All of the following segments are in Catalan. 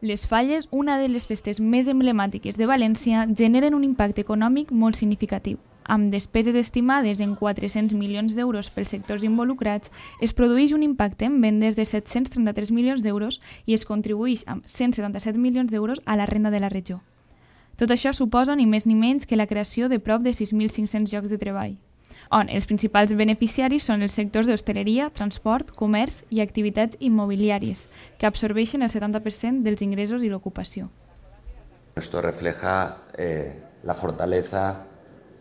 Les falles, una de les festes més emblemàtiques de València, generen un impacte econòmic molt significatiu. Amb despeses estimades en 400 milions d'euros pels sectors involucrats, es produeix un impacte en vendes de 733 milions d'euros i es contribueix amb 177 milions d'euros a la renda de la regió. Tot això suposa ni més ni menys que la creació de prop de 6.500 llocs de treball. los principales beneficiarios son són els de hostelería, transport, comercio y actividades inmobiliarias, que absorben el 70% ingresos y la ocupación. Esto refleja eh, la fortaleza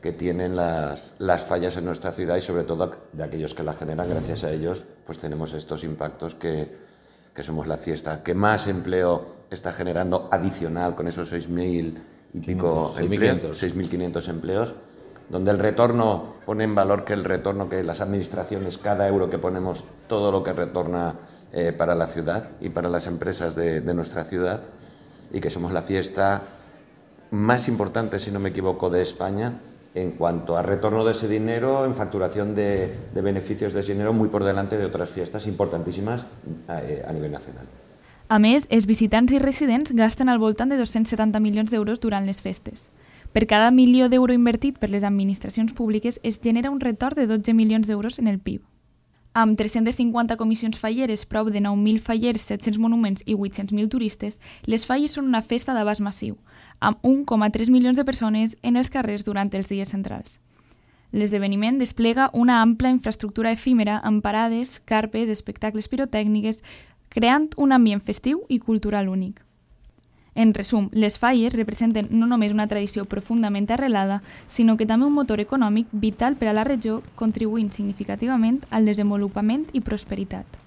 que tienen las, las, fallas en nuestra ciudad y sobre todo de aquellos que la generan, gracias a ellos, pues tenemos estos impactos que, que somos la fiesta que más empleo está generando adicional con esos 6.000 y pico empleos, 6.500 empleos donde el retorno pone en valor que el retorno que las administraciones, cada euro que ponemos, todo lo que retorna eh, para la ciudad y para las empresas de, nuestra ciudad, y que somos la fiesta más importante, si no me equivoco, de España en cuanto a retorno de ese dinero, en facturación de, beneficios de ese dinero, muy por delante de otras fiestas importantísimas a, eh, nivel nacional. A mes, es visitantes y residentes gastan al voltant de 270 millones de euros durante las festes. Per cada milió d'euro invertit per les administracions públiques es genera un retorn de 12 milions d'euros en el PIB. Amb 350 comissions falleres, prop de 9.000 fallers, 700 monuments i 800.000 turistes, les falles són una festa d'abast massiu, amb 1,3 milions de persones en els carrers durant els dies centrals. L'esdeveniment desplega una ampla infraestructura efímera amb parades, carpes, espectacles pirotècniques, creant un ambient festiu i cultural únic. En resum, les falles representen no només una tradició profundament arrelada, sinó que també un motor econòmic vital per a la regió, contribuint significativament al desenvolupament i prosperitat.